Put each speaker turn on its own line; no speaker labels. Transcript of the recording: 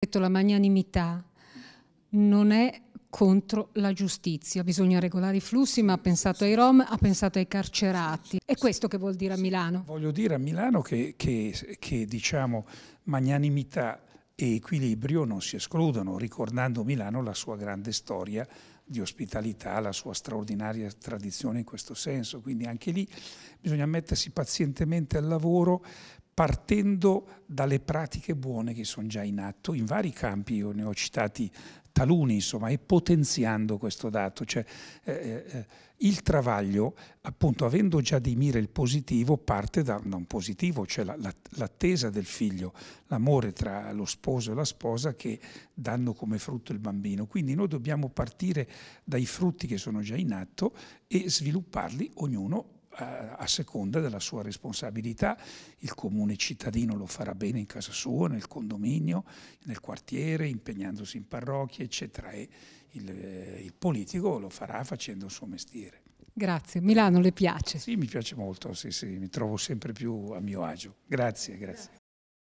detto la magnanimità non è contro la giustizia, bisogna regolare i flussi, ma ha pensato ai Rom, ha pensato ai carcerati. È questo che vuol dire a Milano?
Voglio dire a Milano che, che, che diciamo, magnanimità e equilibrio non si escludono, ricordando Milano la sua grande storia di ospitalità, la sua straordinaria tradizione in questo senso. Quindi anche lì bisogna mettersi pazientemente al lavoro partendo dalle pratiche buone che sono già in atto in vari campi, io ne ho citati taluni, insomma, e potenziando questo dato. Cioè, eh, eh, eh il travaglio, appunto, avendo già di mira il positivo, parte da, da un positivo, cioè l'attesa la, la, del figlio, l'amore tra lo sposo e la sposa che danno come frutto il bambino. Quindi noi dobbiamo partire dai frutti che sono già in atto e svilupparli ognuno eh, a, seconda della sua responsabilità. Il comune cittadino lo farà bene in casa sua, nel condominio, nel quartiere, impegnandosi in parrocchia, eccetera. E il, eh, il politico lo farà facendo il suo mestiere.
Grazie. Milano le piace?
Sì, mi piace molto, sì, sì, mi trovo sempre più a mio agio. Grazie, grazie.